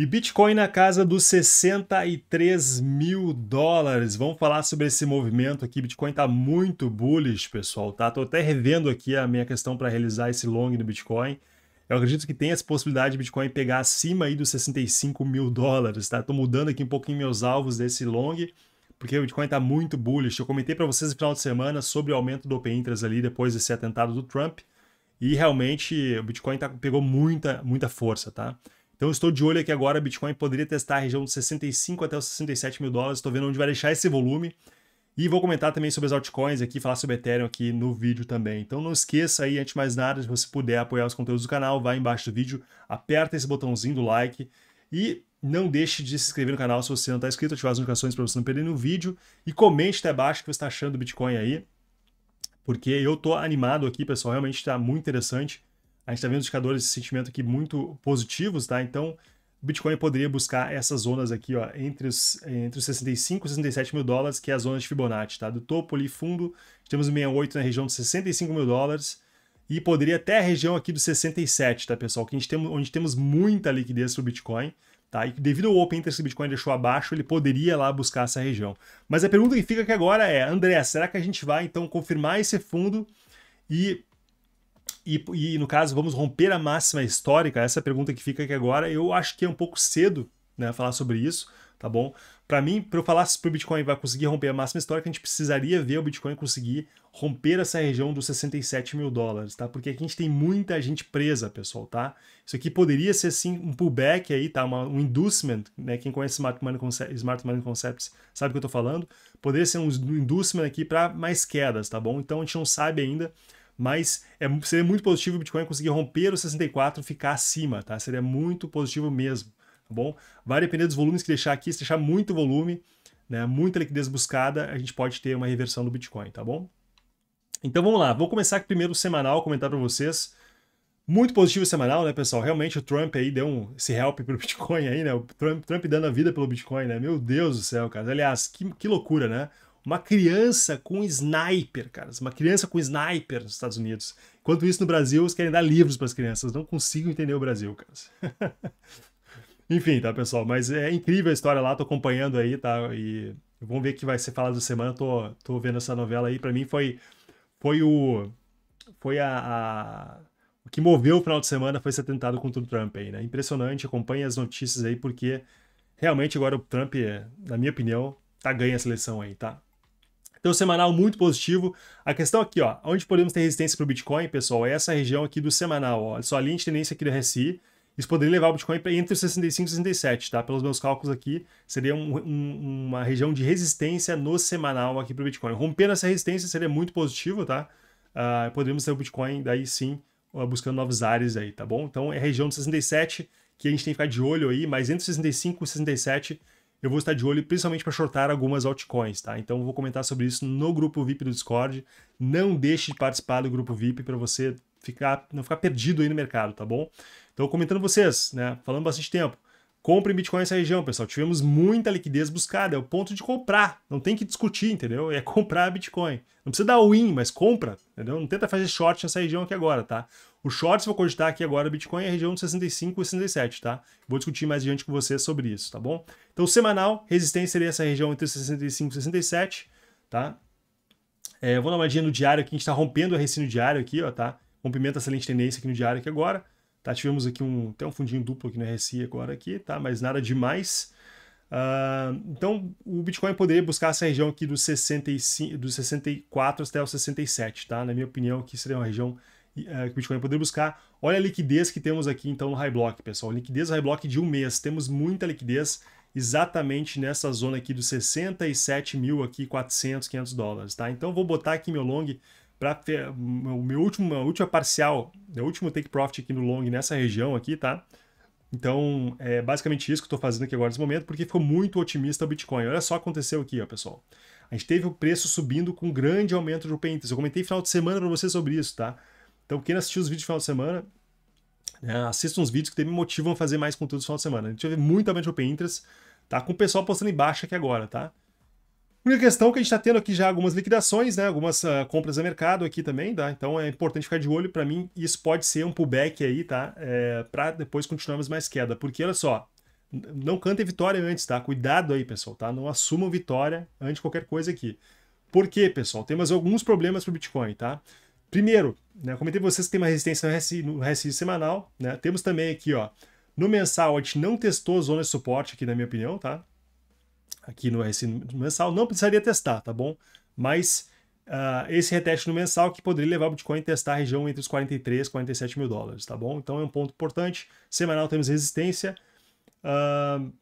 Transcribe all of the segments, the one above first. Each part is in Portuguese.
E Bitcoin na casa dos 63 mil dólares. Vamos falar sobre esse movimento aqui. Bitcoin está muito bullish, pessoal, tá? Tô até revendo aqui a minha questão para realizar esse long no Bitcoin. Eu acredito que tem essa possibilidade de Bitcoin pegar acima aí dos 65 mil dólares, tá? Tô mudando aqui um pouquinho meus alvos desse long, porque o Bitcoin está muito bullish. Eu comentei para vocês no final de semana sobre o aumento do Open Interest ali depois desse atentado do Trump. E realmente o Bitcoin tá, pegou muita, muita força, tá? Então estou de olho aqui agora, Bitcoin poderia testar a região dos 65 até os 67 mil dólares, estou vendo onde vai deixar esse volume. E vou comentar também sobre as altcoins aqui, falar sobre Ethereum aqui no vídeo também. Então não esqueça aí, antes de mais nada, se você puder apoiar os conteúdos do canal, vai embaixo do vídeo, aperta esse botãozinho do like e não deixe de se inscrever no canal se você não está inscrito, ativar as notificações para você não perder nenhum vídeo e comente até abaixo o que você está achando do Bitcoin aí, porque eu estou animado aqui, pessoal, realmente está muito interessante. A gente está vendo indicadores de sentimento aqui muito positivos, tá? Então, o Bitcoin poderia buscar essas zonas aqui, ó, entre os, entre os 65 e 67 mil dólares, que é a zona de Fibonacci, tá? Do topo ali fundo, temos 68 na região dos 65 mil dólares e poderia até a região aqui dos 67, tá, pessoal? Que a gente tem, onde temos muita liquidez para o Bitcoin, tá? E devido ao open interest que o Bitcoin deixou abaixo, ele poderia lá buscar essa região. Mas a pergunta que fica aqui agora é, André, será que a gente vai então confirmar esse fundo e e, e, no caso, vamos romper a máxima histórica? Essa é pergunta que fica aqui agora, eu acho que é um pouco cedo né, falar sobre isso, tá bom? Para mim, para eu falar se o Bitcoin vai conseguir romper a máxima histórica, a gente precisaria ver o Bitcoin conseguir romper essa região dos 67 mil dólares, tá? Porque aqui a gente tem muita gente presa, pessoal, tá? Isso aqui poderia ser, sim, um pullback aí, tá? Uma, um inducement, né? Quem conhece Smart Money, Smart Money Concepts sabe o que eu tô falando. Poderia ser um inducement aqui para mais quedas, tá bom? Então a gente não sabe ainda mas é, seria muito positivo o Bitcoin conseguir romper os 64 ficar acima, tá? Seria muito positivo mesmo, tá bom? Vai depender dos volumes que deixar aqui, se deixar muito volume, né, muita liquidez buscada, a gente pode ter uma reversão do Bitcoin, tá bom? Então vamos lá, vou começar aqui primeiro o semanal, comentar para vocês. Muito positivo o semanal, né, pessoal? Realmente o Trump aí deu um, esse help pro Bitcoin aí, né? O Trump, Trump dando a vida pelo Bitcoin, né? Meu Deus do céu, cara. Aliás, que, que loucura, né? uma criança com sniper, cara. Uma criança com sniper nos Estados Unidos. Enquanto isso, no Brasil, eles querem dar livros para as crianças. Não consigo entender o Brasil, cara. Enfim, tá, pessoal? Mas é incrível a história lá, tô acompanhando aí, tá? E vamos ver o que vai ser falado semana. Tô, tô vendo essa novela aí. Para mim foi, foi o. Foi a, a, O que moveu o final de semana foi esse atentado contra o Trump aí, né? Impressionante, acompanhe as notícias aí, porque realmente agora o Trump, é, na minha opinião, tá ganhando a seleção aí, tá? Então, semanal muito positivo. A questão aqui, ó, onde podemos ter resistência para o Bitcoin, pessoal, é essa região aqui do semanal, olha Só a linha de tendência aqui do RSI. Isso poderia levar o Bitcoin para entre 65 e 67, tá? Pelos meus cálculos aqui, seria um, um, uma região de resistência no semanal aqui para o Bitcoin. Rompendo essa resistência seria muito positivo, tá? Uh, poderíamos ter o Bitcoin daí sim buscando novos ares aí, tá bom? Então é região de 67 que a gente tem que ficar de olho aí, mas entre 65 e 67 eu vou estar de olho principalmente para shortar algumas altcoins, tá? Então eu vou comentar sobre isso no grupo VIP do Discord. Não deixe de participar do grupo VIP para você ficar, não ficar perdido aí no mercado, tá bom? Então comentando vocês, né? Falando bastante tempo. Compre Bitcoin nessa região, pessoal. Tivemos muita liquidez buscada, é o ponto de comprar. Não tem que discutir, entendeu? É comprar Bitcoin. Não precisa dar win, mas compra, entendeu? Não tenta fazer short nessa região aqui agora, tá? O short, se eu cogitar aqui agora, Bitcoin é a região de 65 e 67, tá? Vou discutir mais adiante com vocês sobre isso, tá bom? Então, semanal, resistência seria essa região entre 65 e 67, tá? É, vou dar uma olhadinha no diário aqui, a gente tá rompendo o RSI diário aqui, ó, tá? Rompimento dessa lente tendência aqui no diário aqui agora. Tá, tivemos aqui um, até um fundinho duplo aqui no RSI agora aqui, tá? Mas nada demais. Uh, então, o Bitcoin poderia buscar essa região aqui dos, 65, dos 64 até os 67, tá? Na minha opinião, aqui seria uma região uh, que o Bitcoin poderia buscar. Olha a liquidez que temos aqui, então, no High Block, pessoal. Liquidez High Block de um mês. Temos muita liquidez exatamente nessa zona aqui dos 67 mil aqui, 400, 500 dólares, tá? Então, vou botar aqui meu long para ter o meu último, última parcial, meu último take profit aqui no long nessa região aqui, tá? Então, é basicamente isso que eu estou fazendo aqui agora nesse momento, porque ficou muito otimista o Bitcoin. Olha só o que aconteceu aqui, ó, pessoal. A gente teve o preço subindo com grande aumento do interest. Eu comentei final de semana para você sobre isso, tá? Então, quem assistiu os vídeos final de semana, né, assista uns vídeos que me motivam a fazer mais conteúdo no final de semana. A gente teve muito aumento do interest, tá? Com o pessoal postando em baixa aqui agora, tá? Única questão que a gente está tendo aqui já algumas liquidações, né? Algumas uh, compras a mercado aqui também, tá? Então é importante ficar de olho. Para mim, isso pode ser um pullback aí, tá? É, para depois continuarmos mais queda. Porque olha só, não cantem vitória antes, tá? Cuidado aí, pessoal, tá? Não assumam vitória antes de qualquer coisa aqui. Por quê, pessoal? Temos alguns problemas para o Bitcoin, tá? Primeiro, né, comentei para vocês que tem uma resistência no RSI, no RSI semanal, né? Temos também aqui, ó, no mensal a gente não testou zona de suporte aqui, na minha opinião, tá? aqui no RSI mensal. Não precisaria testar, tá bom? Mas uh, esse reteste no mensal que poderia levar o Bitcoin a testar a região entre os 43 e 47 mil dólares, tá bom? Então é um ponto importante. Semanal temos resistência. Uh,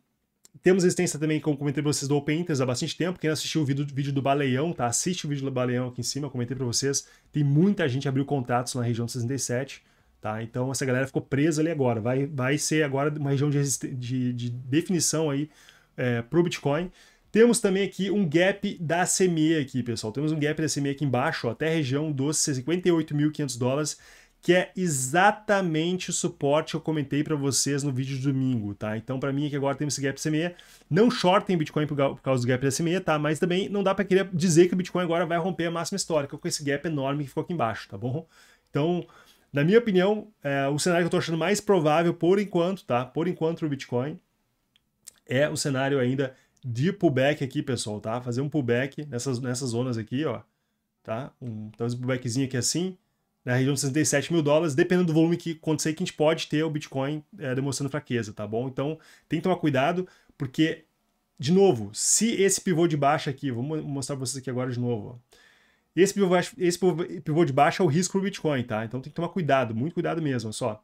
temos resistência também, como comentei para vocês, do Open Interest há bastante tempo. Quem assistiu o vídeo, vídeo do Baleão, tá? Assiste o vídeo do Baleão aqui em cima, eu comentei para vocês. Tem muita gente abriu contratos na região de 67, tá? Então essa galera ficou presa ali agora. Vai, vai ser agora uma região de, de, de definição aí é, para o Bitcoin. Temos também aqui um gap da CME aqui, pessoal. Temos um gap da CME aqui embaixo, ó, até a região dos 58.500 dólares, que é exatamente o suporte que eu comentei para vocês no vídeo de domingo, tá? Então, para mim aqui é agora temos esse gap CME. Não shortem Bitcoin por causa do gap da CME, tá? Mas também não dá para querer dizer que o Bitcoin agora vai romper a máxima histórica com esse gap enorme que ficou aqui embaixo, tá bom? Então, na minha opinião, é, o cenário que eu estou achando mais provável por enquanto, tá? Por enquanto o Bitcoin é o cenário ainda de pullback aqui, pessoal, tá? Fazer um pullback nessas, nessas zonas aqui, ó, tá? Um, talvez então, um pullbackzinho aqui assim, na região de 67 mil dólares, dependendo do volume que acontecer, que a gente pode ter o Bitcoin é, demonstrando fraqueza, tá bom? Então, tem que tomar cuidado, porque, de novo, se esse pivô de baixa aqui, vou mostrar para vocês aqui agora de novo, ó. Esse pivô, esse pivô de baixa é o risco do Bitcoin, tá? Então tem que tomar cuidado, muito cuidado mesmo, só.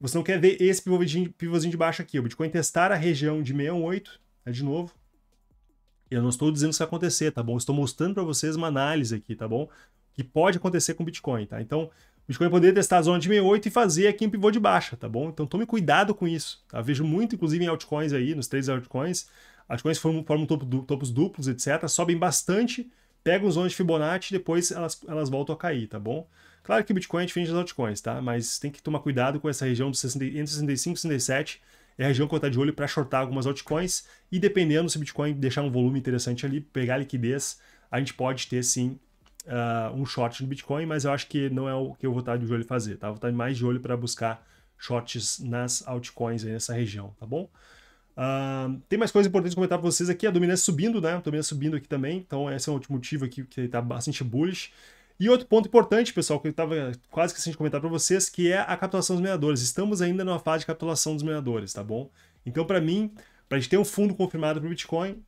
Você não quer ver esse pivôzinho, de baixo aqui. O Bitcoin testar a região de 68, né, de novo. Eu não estou dizendo que isso vai acontecer, tá bom? estou mostrando para vocês uma análise aqui, tá bom? Que pode acontecer com o Bitcoin, tá? Então, o Bitcoin poderia testar a zona de 68 e fazer aqui um pivô de baixa, tá bom? Então tome cuidado com isso, tá? Vejo muito, inclusive, em altcoins aí, nos três altcoins. Altcoins formam, formam topo, topos duplos, etc. Sobem bastante, pegam zonas de Fibonacci e depois elas, elas voltam a cair, tá bom? Claro que Bitcoin é diferente das altcoins, tá? Mas tem que tomar cuidado com essa região dos 60, entre 65 e 67. É a região que eu tá de olho para shortar algumas altcoins. E dependendo se Bitcoin deixar um volume interessante ali, pegar liquidez, a gente pode ter sim uh, um short de Bitcoin, mas eu acho que não é o que eu vou estar de olho fazer, tá? Eu vou estar mais de olho para buscar shorts nas altcoins aí nessa região, tá bom? Uh, tem mais coisas importantes comentar para vocês aqui. A dominância subindo, né? A dominância subindo aqui também. Então, esse é um outro motivo aqui que está bastante bullish. E outro ponto importante, pessoal, que eu estava quase que sem comentar para vocês, que é a capitulação dos mineradores. Estamos ainda numa fase de capitulação dos mineradores, tá bom? Então, para mim, para a gente ter um fundo confirmado para o Bitcoin,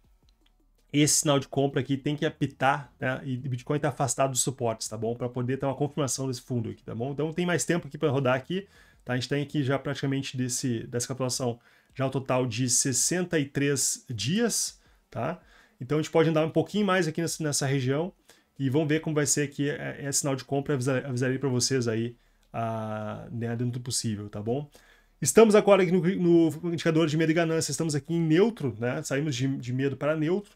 esse sinal de compra aqui tem que apitar, né? E o Bitcoin está afastado dos suportes, tá bom? Para poder ter uma confirmação desse fundo aqui, tá bom? Então, tem mais tempo aqui para rodar aqui, tá? A gente tem aqui já praticamente desse, dessa capitulação já o um total de 63 dias, tá? Então, a gente pode andar um pouquinho mais aqui nessa região, e vamos ver como vai ser aqui. É, é sinal de compra, avisar, avisarei para vocês aí a, ah, né, dentro do possível, tá bom? Estamos agora aqui no, no, indicador de medo e ganância, estamos aqui em neutro, né? Saímos de, de medo para neutro,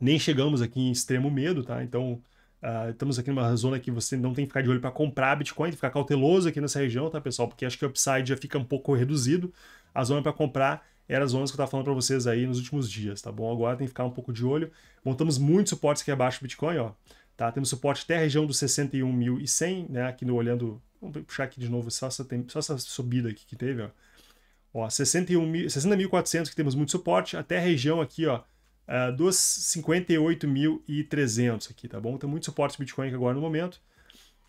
nem chegamos aqui em extremo medo, tá? Então, uh, estamos aqui numa zona que você não tem que ficar de olho para comprar Bitcoin, tem que ficar cauteloso aqui nessa região, tá, pessoal? Porque acho que o upside já fica um pouco reduzido. A zona para comprar eram as ondas que eu estava falando para vocês aí nos últimos dias, tá bom? Agora tem que ficar um pouco de olho. Montamos muitos suportes aqui é abaixo do Bitcoin, ó. Tá? Temos suporte até a região dos 61.100, né? Aqui no olhando, vamos puxar aqui de novo só essa, só essa subida aqui que teve, ó. Ó, 61.400 que temos muito suporte, até a região aqui, ó, ah, dos 58.300 aqui, tá bom? Tem então, muito suporte Bitcoin agora no momento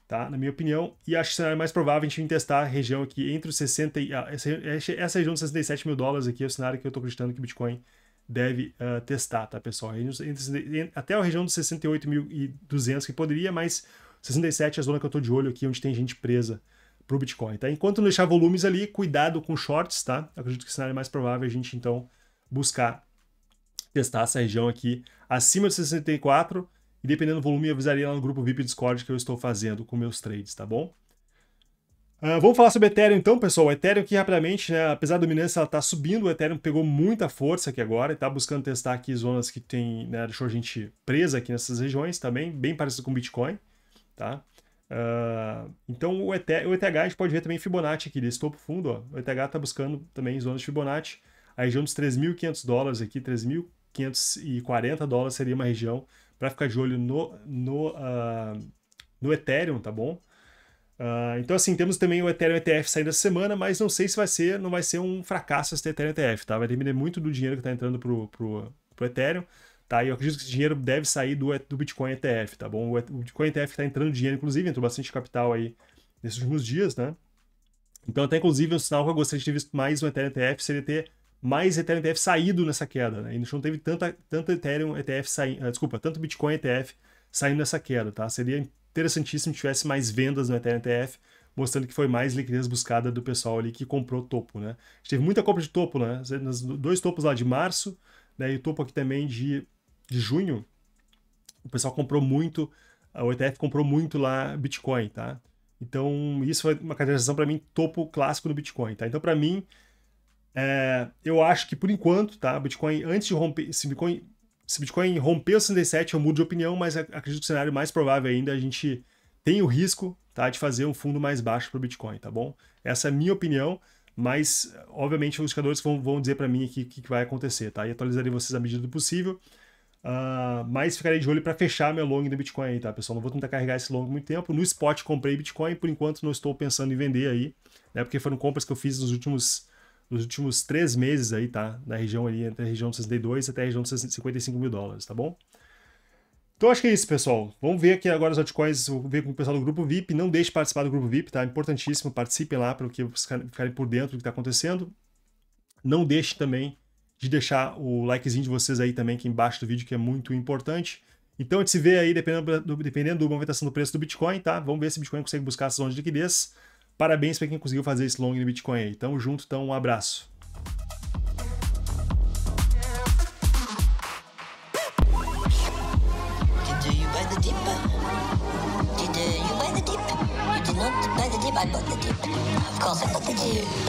tá? Na minha opinião. E acho que o cenário mais provável é a gente testar a região aqui entre os 60 e. Ah, essa, essa região dos 67 mil dólares aqui é o cenário que eu estou acreditando que o Bitcoin deve uh, testar, tá, pessoal? Entre, entre, até a região dos 68.200 que poderia, mas 67 é a zona que eu estou de olho aqui, onde tem gente presa para o Bitcoin, tá? Enquanto não deixar volumes ali, cuidado com shorts, tá? Eu acredito que o cenário mais provável é a gente, então, buscar testar essa região aqui acima de 64 e dependendo do volume, eu avisaria lá no grupo VIP Discord que eu estou fazendo com meus trades, tá bom? Uh, vamos falar sobre Ethereum então, pessoal. O Ethereum aqui rapidamente, né, apesar da dominância ela está subindo, o Ethereum pegou muita força aqui agora e está buscando testar aqui zonas que tem, né, deixou a gente presa aqui nessas regiões também, bem parecido com o Bitcoin, tá? Uh, então o, ETH, o ETH a gente pode ver também Fibonacci aqui, desse topo fundo, ó, o ETH está buscando também zonas de Fibonacci, a região dos 3.500 dólares aqui, 3.540 dólares seria uma região para ficar de olho no, no, uh, no Ethereum, tá bom? Uh, então, assim, temos também o Ethereum ETF saindo essa semana, mas não sei se vai ser, não vai ser um fracasso esse Ethereum ETF, tá? Vai depender muito do dinheiro que está entrando pro, pro, pro Ethereum, tá? E eu acredito que esse dinheiro deve sair do, do Bitcoin ETF, tá bom? O, Bitcoin ETF está entrando dinheiro, inclusive, entrou bastante capital aí nesses últimos dias, né? Então, até inclusive, um sinal que eu gostaria de ter visto mais um Ethereum ETF seria ter mais Ethereum ETF saído nessa queda, né? A gente não teve tanta, tanto Ethereum ETF saindo, ah, desculpa, tanto Bitcoin ETF saindo nessa queda, tá? Seria interessantíssimo se tivesse mais vendas no Ethereum ETF, mostrando que foi mais liquidez buscada do pessoal ali que comprou topo, né? A gente teve muita compra de topo, né? Nos dois topos lá de março, né? E o topo aqui também de, de junho, o pessoal comprou muito, ah, o ETF comprou muito lá Bitcoin, tá? Então, isso foi uma caracterização para mim topo clássico no Bitcoin, tá? Então, para mim, é, eu acho que por enquanto, tá? Bitcoin, antes de romper. Se Bitcoin, se Bitcoin romper os 67, eu mudo de opinião, mas acredito que o cenário mais provável ainda é a gente tem o risco tá, de fazer um fundo mais baixo para o Bitcoin, tá bom? Essa é a minha opinião, mas obviamente os indicadores vão, vão dizer para mim aqui o que, que, vai acontecer, tá? E atualizarei vocês à medida do possível. Uh, mas ficarei de olho para fechar meu long do Bitcoin aí, tá, pessoal? Não vou tentar carregar esse long muito tempo. No spot comprei Bitcoin, por enquanto não estou pensando em vender aí, né? Porque foram compras que eu fiz nos últimos nos últimos três meses aí, tá? Na região ali, entre a região de 62 até a região de 55 mil dólares, tá bom? Então acho que é isso, pessoal. Vamos ver aqui agora os altcoins, vou ver com o pessoal do grupo VIP. Não deixe de participar do grupo VIP, tá? Importantíssimo, participem lá para que ficarem por dentro do que está acontecendo. Não deixe também de deixar o likezinho de vocês aí também aqui embaixo do vídeo, que é muito importante. Então a gente se vê aí dependendo, do, dependendo da movimentação do preço do Bitcoin, tá? Vamos ver se o Bitcoin consegue buscar essas zonas de liquidez. Parabéns para quem conseguiu fazer esse long no Bitcoin aí. Tamo junto, então um abraço. Of course I bought the deal.